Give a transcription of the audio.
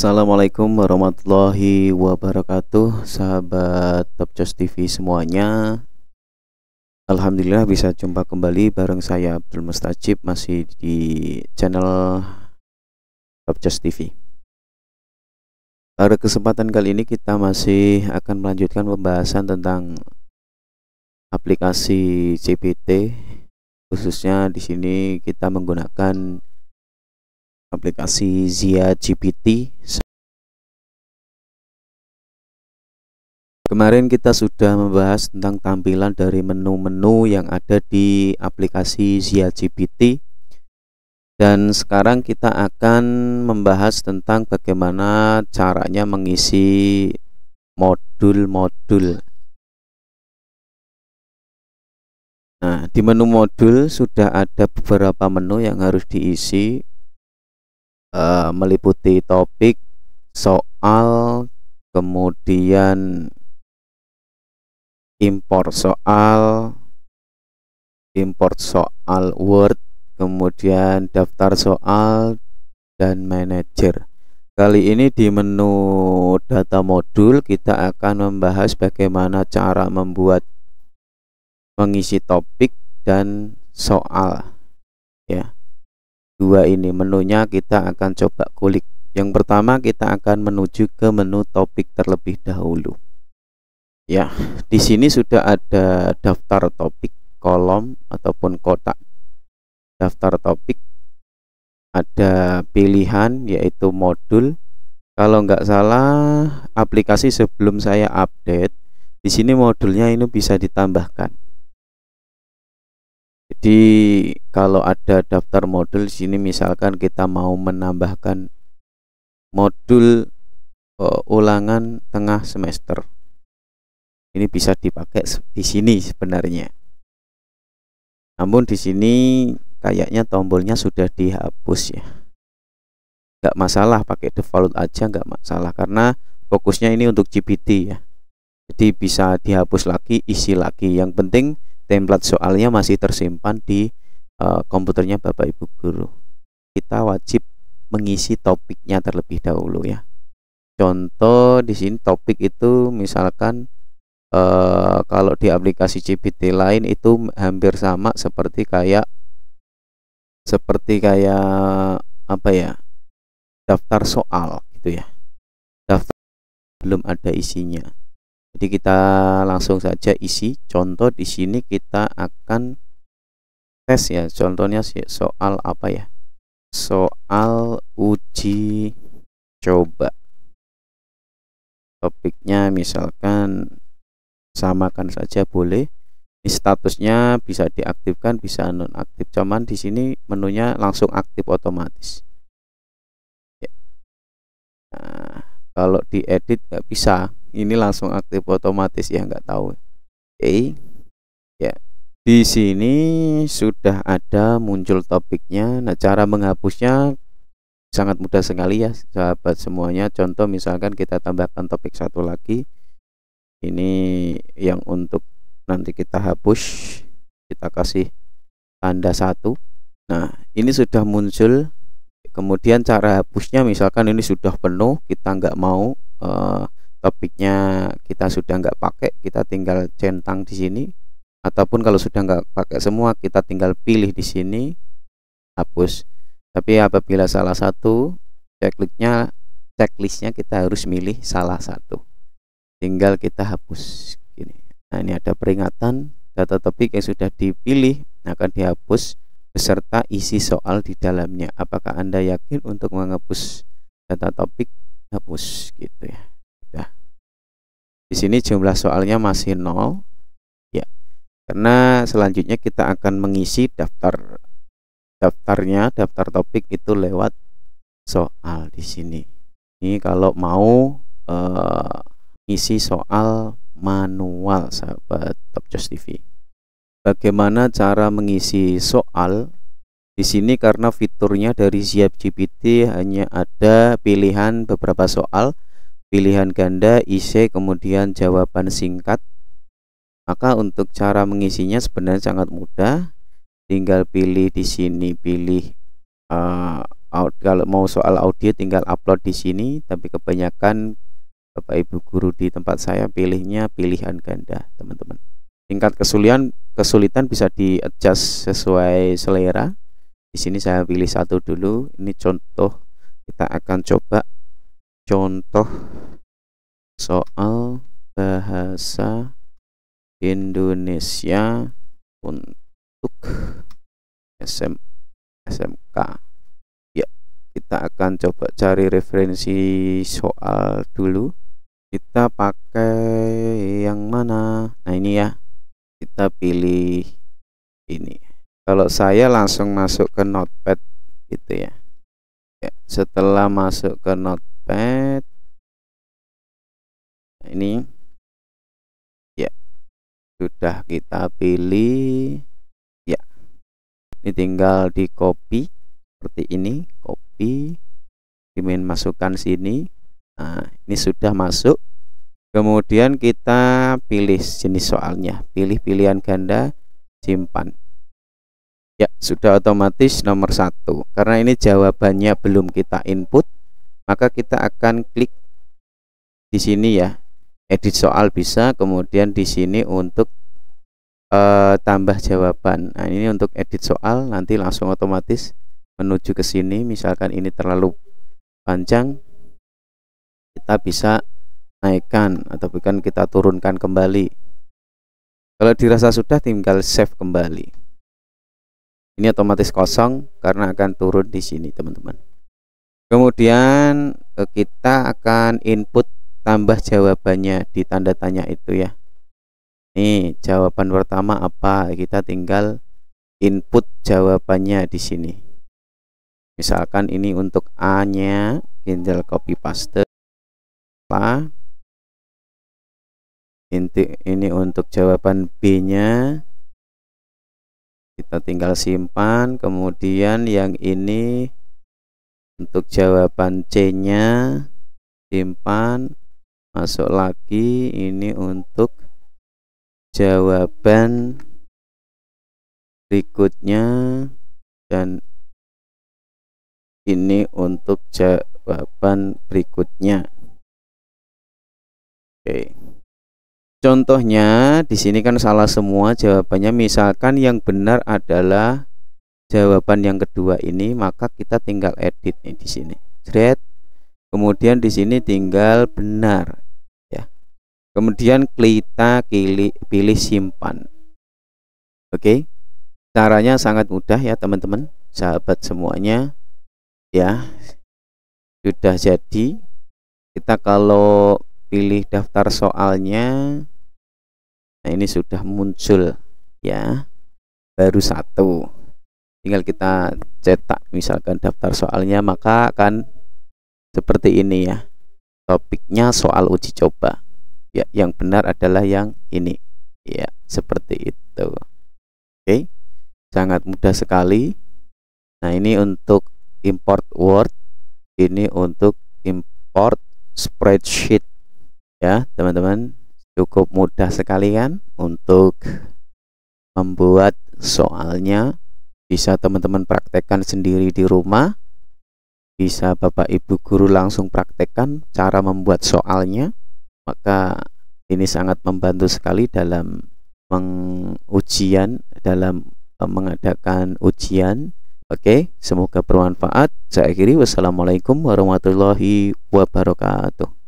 Assalamualaikum warahmatullahi wabarakatuh Sahabat Top Topcos TV semuanya Alhamdulillah bisa jumpa kembali bareng saya Abdul Mustajib Masih di channel Top Topcos TV Pada kesempatan kali ini kita masih akan melanjutkan pembahasan tentang aplikasi CPT khususnya di sini kita menggunakan aplikasi Zia GPT Kemarin kita sudah membahas tentang tampilan dari menu-menu yang ada di aplikasi Zia GPT dan sekarang kita akan membahas tentang bagaimana caranya mengisi modul-modul. Nah, di menu modul sudah ada beberapa menu yang harus diisi uh, meliputi topik soal kemudian impor soal import soal Word kemudian daftar soal dan manager kali ini di menu data modul kita akan membahas bagaimana cara membuat mengisi topik dan soal dua ini menunya kita akan coba kulik yang pertama kita akan menuju ke menu topik terlebih dahulu ya di sini sudah ada daftar topik kolom ataupun kotak daftar topik ada pilihan yaitu modul kalau nggak salah aplikasi sebelum saya update di sini modulnya ini bisa ditambahkan jadi kalau ada daftar modul di sini misalkan kita mau menambahkan modul uh, ulangan tengah semester ini bisa dipakai di sini sebenarnya namun di sini kayaknya tombolnya sudah dihapus ya nggak masalah pakai default aja nggak masalah karena fokusnya ini untuk GPT ya jadi bisa dihapus lagi isi lagi yang penting template soalnya masih tersimpan di uh, komputernya Bapak Ibu guru. Kita wajib mengisi topiknya terlebih dahulu ya. Contoh di sini topik itu misalkan uh, kalau di aplikasi GPT lain itu hampir sama seperti kayak seperti kayak apa ya? daftar soal gitu ya. Daftar belum ada isinya jadi kita langsung saja isi contoh di sini kita akan tes ya contohnya soal apa ya soal uji coba topiknya misalkan samakan saja boleh ini statusnya bisa diaktifkan bisa nonaktif cuman di sini menunya langsung aktif otomatis ya. nah, kalau diedit nggak bisa ini langsung aktif otomatis ya nggak tahu oke okay. ya di sini sudah ada muncul topiknya nah cara menghapusnya sangat mudah sekali ya sahabat semuanya contoh misalkan kita tambahkan topik satu lagi ini yang untuk nanti kita hapus kita kasih tanda satu nah ini sudah muncul kemudian cara hapusnya misalkan ini sudah penuh kita nggak mau eh, topiknya kita sudah nggak pakai kita tinggal centang di sini ataupun kalau sudah nggak pakai semua kita tinggal pilih di sini hapus tapi apabila salah satu checklistnya checklistnya kita harus milih salah satu tinggal kita hapus gini nah ini ada peringatan data topik yang sudah dipilih akan dihapus beserta isi soal di dalamnya. Apakah Anda yakin untuk menghapus data topik? Hapus gitu ya. Sudah. Di sini jumlah soalnya masih nol ya. Karena selanjutnya kita akan mengisi daftar daftarnya, daftar topik itu lewat soal di sini. Ini kalau mau eh, isi soal manual sahabat Top Just TV bagaimana cara mengisi soal di sini karena fiturnya dari Siap GPT hanya ada pilihan beberapa soal pilihan ganda IC kemudian jawaban singkat maka untuk cara mengisinya sebenarnya sangat mudah tinggal pilih di sini pilih uh, kalau mau soal audio tinggal upload di sini tapi kebanyakan Bapak Ibu guru di tempat saya pilihnya pilihan ganda teman-teman tingkat kesulitan kesulitan bisa di adjust sesuai selera di sini saya pilih satu dulu ini contoh kita akan coba contoh soal bahasa Indonesia untuk SM, SMK ya kita akan coba cari referensi soal dulu kita pakai yang mana nah ini ya kita pilih ini kalau saya langsung masuk ke notepad gitu ya. ya, setelah masuk ke notepad ini ya sudah kita pilih ya ini tinggal di copy seperti ini copy dimin masukkan sini nah ini sudah masuk kemudian kita pilih jenis soalnya pilih pilihan ganda simpan ya sudah otomatis nomor satu karena ini jawabannya belum kita input maka kita akan klik di sini ya edit soal bisa kemudian di sini untuk e, tambah jawaban nah ini untuk edit soal nanti langsung otomatis menuju ke sini misalkan ini terlalu panjang kita bisa naikkan atau bukan kita turunkan kembali kalau dirasa sudah tinggal save kembali ini otomatis kosong karena akan turun di sini teman-teman kemudian eh, kita akan input tambah jawabannya di tanda tanya itu ya ini jawaban pertama apa kita tinggal input jawabannya di sini misalkan ini untuk A nya tinggal copy paste apa inti ini untuk jawaban B nya kita tinggal simpan kemudian yang ini untuk jawaban C nya simpan masuk lagi ini untuk jawaban berikutnya dan ini untuk jawaban berikutnya oke okay. Contohnya di sini kan salah semua jawabannya. Misalkan yang benar adalah jawaban yang kedua ini, maka kita tinggal edit nih di sini. Jret. Kemudian di sini tinggal benar ya. Kemudian kita pilih, pilih simpan. Oke. Caranya sangat mudah ya, teman-teman. Sahabat semuanya ya. Sudah jadi. Kita kalau pilih daftar soalnya nah ini sudah muncul ya baru satu tinggal kita cetak misalkan daftar soalnya maka akan seperti ini ya topiknya soal uji coba ya yang benar adalah yang ini ya seperti itu oke sangat mudah sekali nah ini untuk import word ini untuk import spreadsheet ya teman-teman cukup mudah sekali kan untuk membuat soalnya bisa teman-teman praktekkan sendiri di rumah bisa bapak ibu guru langsung praktekkan cara membuat soalnya maka ini sangat membantu sekali dalam mengujian dalam eh, mengadakan ujian oke semoga bermanfaat saya akhiri wassalamualaikum warahmatullahi wabarakatuh